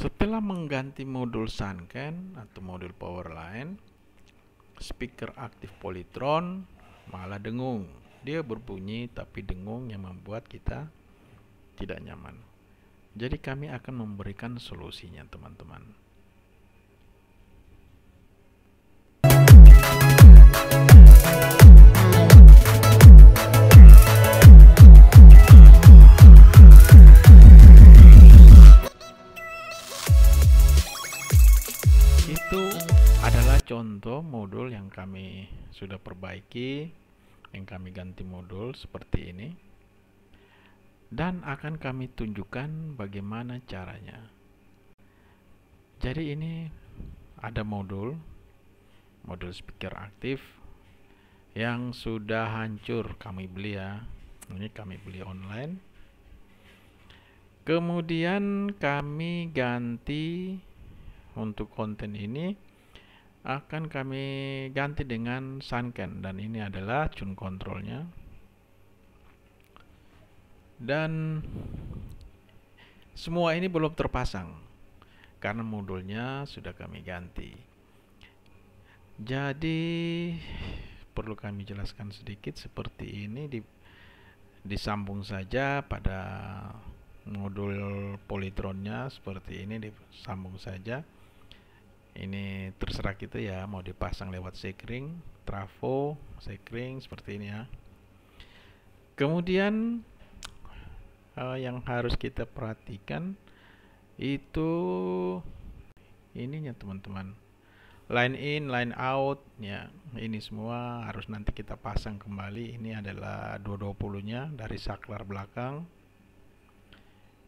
Setelah mengganti modul sunken atau modul power lain speaker aktif Polytron malah dengung. Dia berbunyi tapi dengung yang membuat kita tidak nyaman. Jadi kami akan memberikan solusinya teman-teman. itu adalah contoh modul yang kami sudah perbaiki yang kami ganti modul seperti ini dan akan kami tunjukkan bagaimana caranya jadi ini ada modul modul speaker aktif yang sudah hancur kami beli ya ini kami beli online kemudian kami ganti untuk konten ini akan kami ganti dengan sunken dan ini adalah tune controlnya dan semua ini belum terpasang karena modulnya sudah kami ganti jadi perlu kami jelaskan sedikit seperti ini di, disambung saja pada modul politronnya seperti ini disambung saja ini terserah kita ya mau dipasang lewat sekring trafo sekring seperti ini ya kemudian uh, yang harus kita perhatikan itu ininya teman-teman line in line out ya ini semua harus nanti kita pasang kembali ini adalah 220 nya dari saklar belakang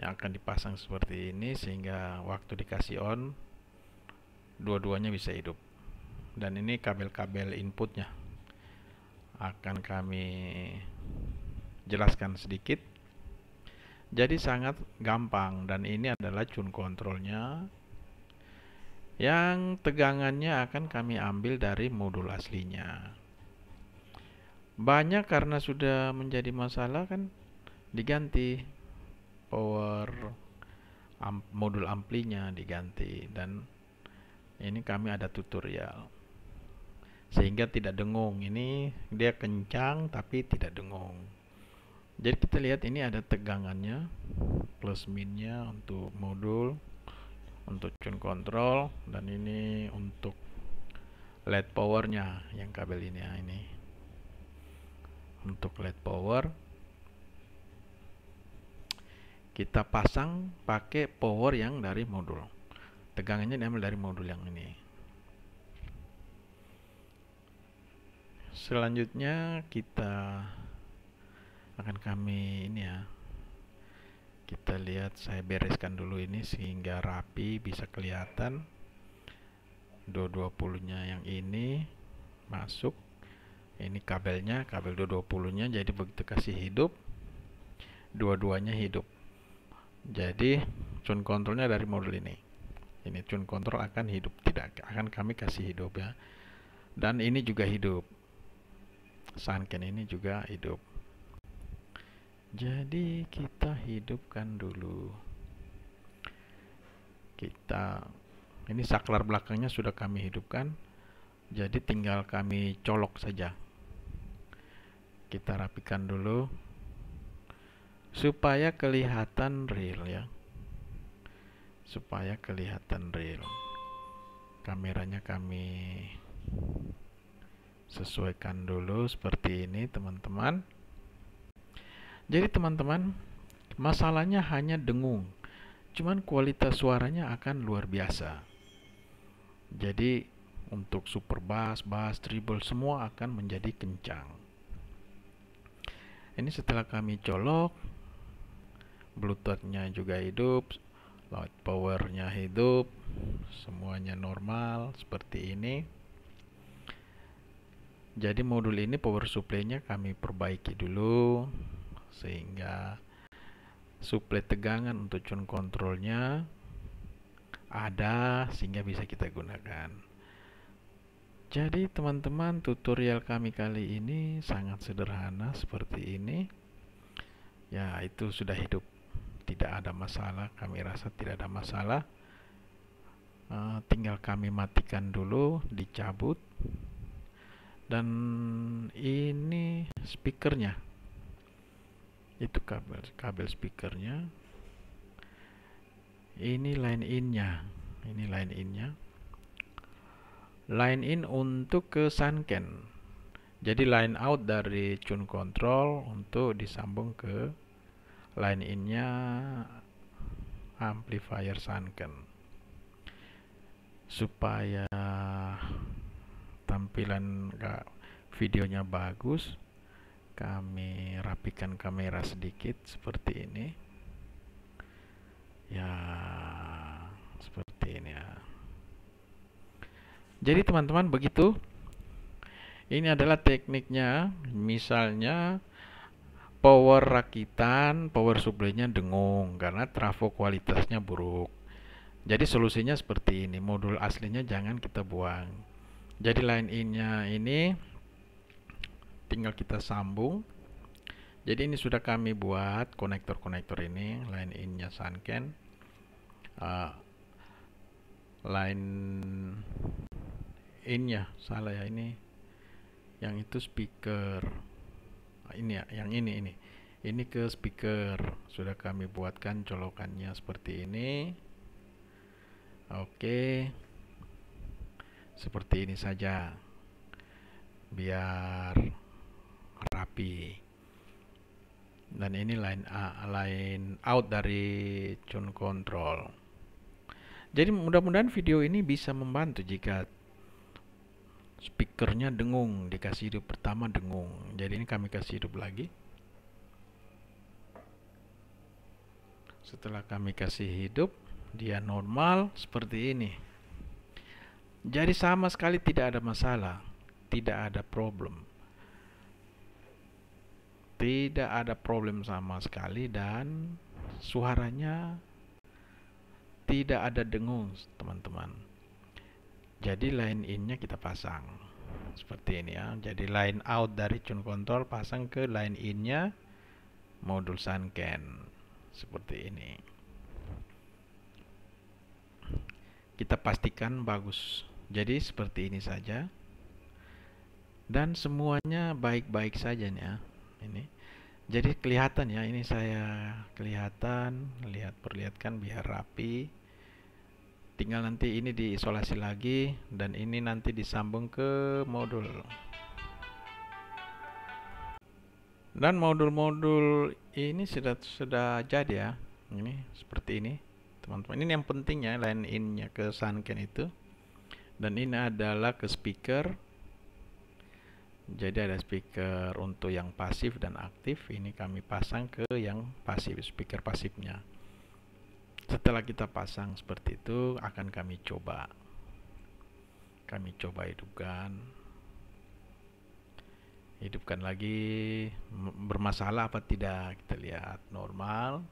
yang akan dipasang seperti ini sehingga waktu dikasih on dua-duanya bisa hidup dan ini kabel-kabel inputnya akan kami jelaskan sedikit jadi sangat gampang dan ini adalah cun kontrolnya yang tegangannya akan kami ambil dari modul aslinya banyak karena sudah menjadi masalah kan diganti power amp, modul amplinya diganti dan ini kami ada tutorial sehingga tidak dengung ini dia kencang tapi tidak dengung jadi kita lihat ini ada tegangannya plus minnya untuk modul untuk tune control dan ini untuk led powernya yang kabel ini ya, ini untuk led power kita pasang pakai power yang dari modul tegangannya diambil dari modul yang ini selanjutnya kita akan kami ini ya kita lihat saya bereskan dulu ini sehingga rapi bisa kelihatan 220 nya yang ini masuk ini kabelnya kabel 220 nya jadi begitu kasih hidup dua-duanya hidup jadi tune controlnya dari modul ini ini tune control akan hidup tidak akan kami kasih hidup ya dan ini juga hidup sunken ini juga hidup jadi kita hidupkan dulu kita ini saklar belakangnya sudah kami hidupkan jadi tinggal kami colok saja kita rapikan dulu supaya kelihatan real ya supaya kelihatan real kameranya kami sesuaikan dulu seperti ini teman-teman jadi teman-teman masalahnya hanya dengung cuman kualitas suaranya akan luar biasa jadi untuk super bass, bass, treble semua akan menjadi kencang ini setelah kami colok bluetoothnya juga hidup load powernya hidup semuanya normal seperti ini jadi modul ini power supply-nya kami perbaiki dulu sehingga suplai tegangan untuk tune control-nya ada sehingga bisa kita gunakan jadi teman-teman tutorial kami kali ini sangat sederhana seperti ini ya itu sudah hidup tidak ada masalah kami rasa tidak ada masalah uh, tinggal kami matikan dulu dicabut dan ini speakernya itu kabel kabel speakernya ini line innya ini line innya line in untuk ke sunken jadi line out dari tune control untuk disambung ke line innya amplifier sunken supaya tampilan videonya bagus kami rapikan kamera sedikit seperti ini ya seperti ini ya jadi teman-teman begitu ini adalah tekniknya misalnya power rakitan, power supply-nya dengung karena trafo kualitasnya buruk. Jadi solusinya seperti ini, modul aslinya jangan kita buang. Jadi line innya ini tinggal kita sambung. Jadi ini sudah kami buat konektor-konektor ini, line innya Sanken, uh, ah, line innya salah ya ini, yang itu speaker. Ah, ini ya yang ini ini ini ke speaker sudah kami buatkan colokannya seperti ini oke seperti ini saja biar rapi dan ini line A, line out dari tune control jadi mudah-mudahan video ini bisa membantu jika speakernya dengung dikasih hidup pertama dengung jadi ini kami kasih hidup lagi setelah kami kasih hidup dia normal seperti ini jadi sama sekali tidak ada masalah tidak ada problem tidak ada problem sama sekali dan suaranya tidak ada dengung teman-teman jadi line innya kita pasang seperti ini ya jadi line out dari tune control pasang ke line innya modul sunken seperti ini kita pastikan bagus jadi seperti ini saja dan semuanya baik-baik saja nih ya ini jadi kelihatan ya ini saya kelihatan lihat perlihatkan biar rapi tinggal nanti ini diisolasi lagi dan ini nanti disambung ke modul dan modul-modul ini sudah sudah jadi ya ini seperti ini teman-teman ini yang penting ya line innya ke sunken itu dan ini adalah ke speaker jadi ada speaker untuk yang pasif dan aktif ini kami pasang ke yang pasif speaker pasifnya setelah kita pasang seperti itu akan kami coba kami coba hidupkan hidupkan lagi bermasalah apa tidak kita lihat normal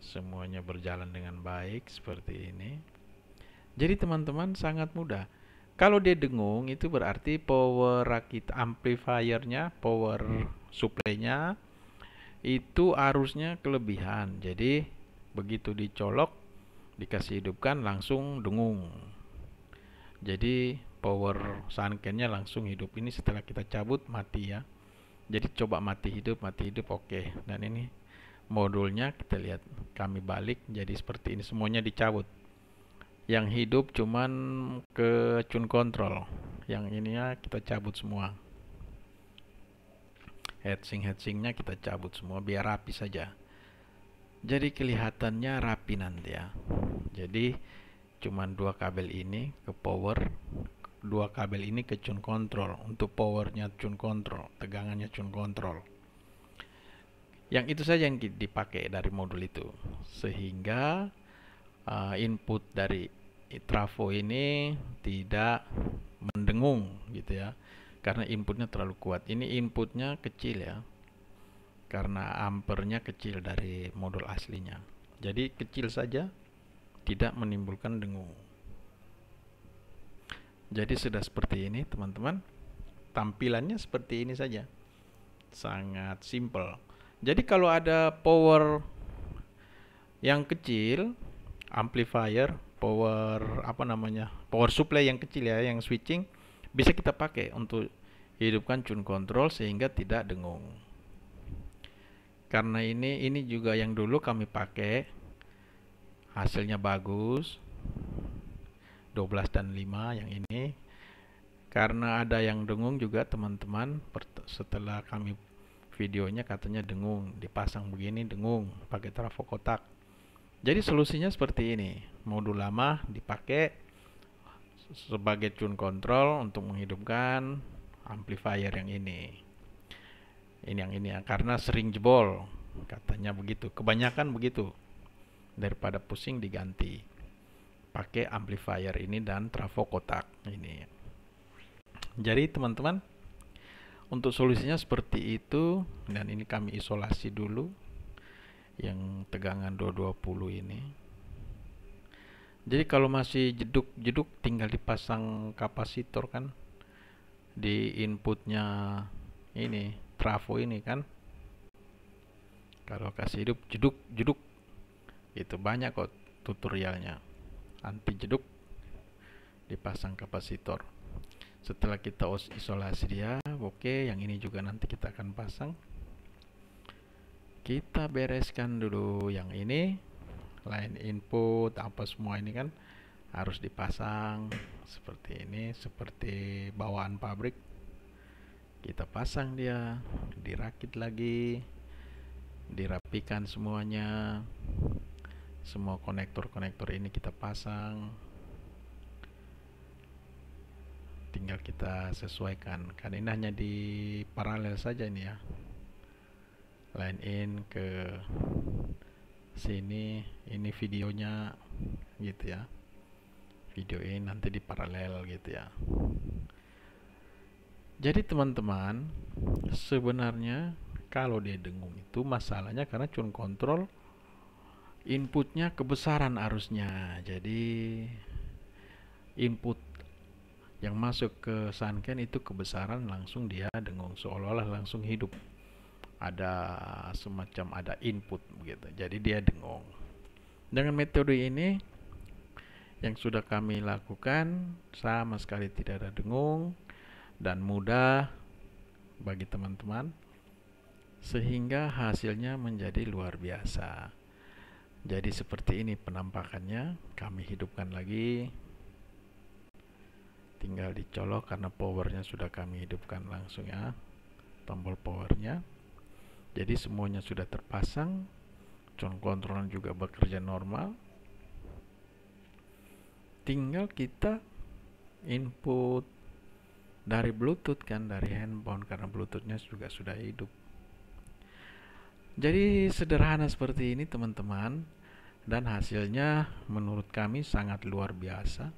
semuanya berjalan dengan baik seperti ini jadi teman-teman sangat mudah kalau dia dengung itu berarti power rakit amplifiernya power hmm. supply-nya itu arusnya kelebihan jadi begitu dicolok dikasih hidupkan langsung dengung jadi power sunkennya langsung hidup ini setelah kita cabut mati ya jadi coba mati hidup mati hidup oke okay. dan ini modulnya kita lihat kami balik jadi seperti ini semuanya dicabut yang hidup cuman ke tune control yang ya kita cabut semua heatsink heatsinknya kita cabut semua biar rapi saja jadi kelihatannya rapi nanti ya jadi cuman dua kabel ini ke power dua kabel ini ke tune control untuk powernya tune control tegangannya tune control yang itu saja yang dipakai dari modul itu sehingga uh, input dari trafo ini tidak mendengung gitu ya karena inputnya terlalu kuat ini inputnya kecil ya karena ampernya kecil dari modul aslinya. Jadi kecil saja tidak menimbulkan dengung. Jadi sudah seperti ini teman-teman. Tampilannya seperti ini saja. Sangat simple. Jadi kalau ada power yang kecil, amplifier, power apa namanya? power supply yang kecil ya, yang switching bisa kita pakai untuk hidupkan tune control sehingga tidak dengung karena ini ini juga yang dulu kami pakai hasilnya bagus 12 dan 5 yang ini karena ada yang dengung juga teman-teman setelah kami videonya katanya dengung dipasang begini dengung pakai trafo kotak jadi solusinya seperti ini modul lama dipakai sebagai tune control untuk menghidupkan amplifier yang ini ini yang ini ya karena sering jebol katanya begitu kebanyakan begitu daripada pusing diganti pakai amplifier ini dan trafo kotak ini jadi teman-teman untuk solusinya seperti itu dan ini kami isolasi dulu yang tegangan 220 ini jadi kalau masih jeduk-jeduk tinggal dipasang kapasitor kan di inputnya ini trafo ini kan kalau kasih hidup jeduk jeduk itu banyak kok tutorialnya anti jeduk dipasang kapasitor setelah kita isolasi dia oke okay, yang ini juga nanti kita akan pasang kita bereskan dulu yang ini line input apa semua ini kan harus dipasang seperti ini seperti bawaan pabrik kita pasang dia dirakit lagi dirapikan semuanya semua konektor-konektor ini kita pasang tinggal kita sesuaikan kan ini hanya di paralel saja ini ya line in ke sini ini videonya gitu ya video ini nanti di paralel gitu ya jadi teman-teman, sebenarnya kalau dia dengung itu masalahnya karena cun kontrol inputnya kebesaran arusnya. Jadi input yang masuk ke sunken itu kebesaran langsung dia dengung seolah-olah langsung hidup. Ada semacam ada input begitu. Jadi dia dengung. Dengan metode ini yang sudah kami lakukan sama sekali tidak ada dengung dan mudah bagi teman-teman sehingga hasilnya menjadi luar biasa. Jadi seperti ini penampakannya, kami hidupkan lagi. Tinggal dicolok karena powernya sudah kami hidupkan langsung ya. Tombol powernya. Jadi semuanya sudah terpasang. Con kontrol juga bekerja normal. Tinggal kita input dari Bluetooth kan dari handphone karena Bluetoothnya juga sudah hidup jadi sederhana seperti ini teman-teman dan hasilnya menurut kami sangat luar biasa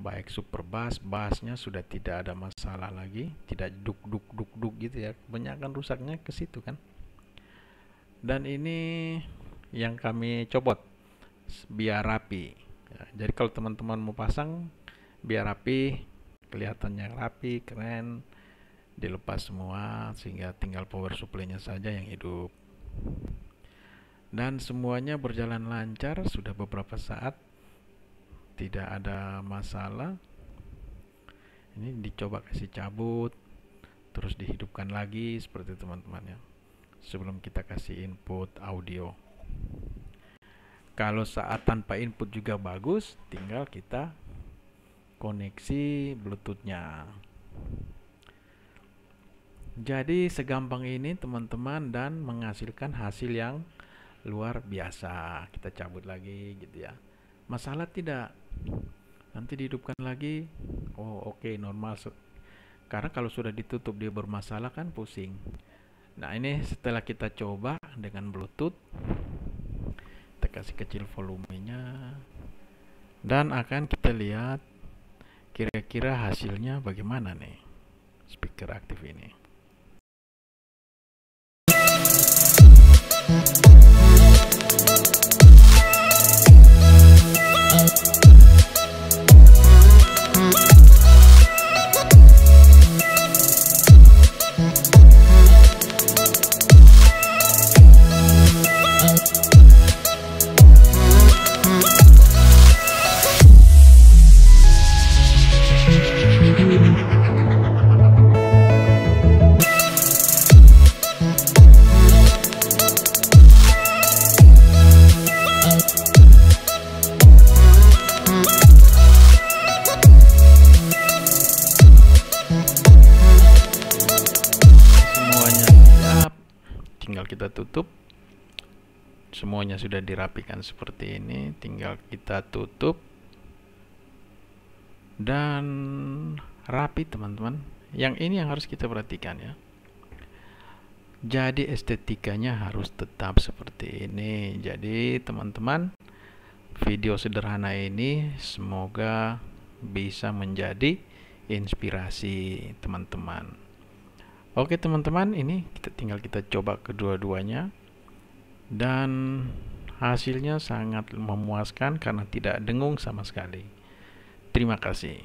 baik super bass bassnya sudah tidak ada masalah lagi tidak duk duk duk duk gitu ya kebanyakan rusaknya ke situ kan dan ini yang kami copot biar rapi ya, jadi kalau teman-teman mau pasang biar rapi kelihatannya rapi keren dilepas semua sehingga tinggal power supply-nya saja yang hidup dan semuanya berjalan lancar sudah beberapa saat tidak ada masalah ini dicoba kasih cabut terus dihidupkan lagi seperti teman-temannya sebelum kita kasih input audio kalau saat tanpa input juga bagus tinggal kita koneksi Bluetoothnya. Jadi segampang ini teman-teman dan menghasilkan hasil yang luar biasa. Kita cabut lagi gitu ya. Masalah tidak. Nanti dihidupkan lagi. Oh, oke okay, normal. Karena kalau sudah ditutup dia bermasalah kan pusing. Nah, ini setelah kita coba dengan Bluetooth kita kasih kecil volumenya dan akan kita lihat kira-kira hasilnya bagaimana nih speaker aktif ini semuanya sudah dirapikan seperti ini tinggal kita tutup dan rapi teman-teman yang ini yang harus kita perhatikan ya jadi estetikanya harus tetap seperti ini jadi teman-teman video sederhana ini semoga bisa menjadi inspirasi teman-teman oke teman-teman ini kita tinggal kita coba kedua-duanya dan hasilnya sangat memuaskan karena tidak dengung sama sekali. Terima kasih.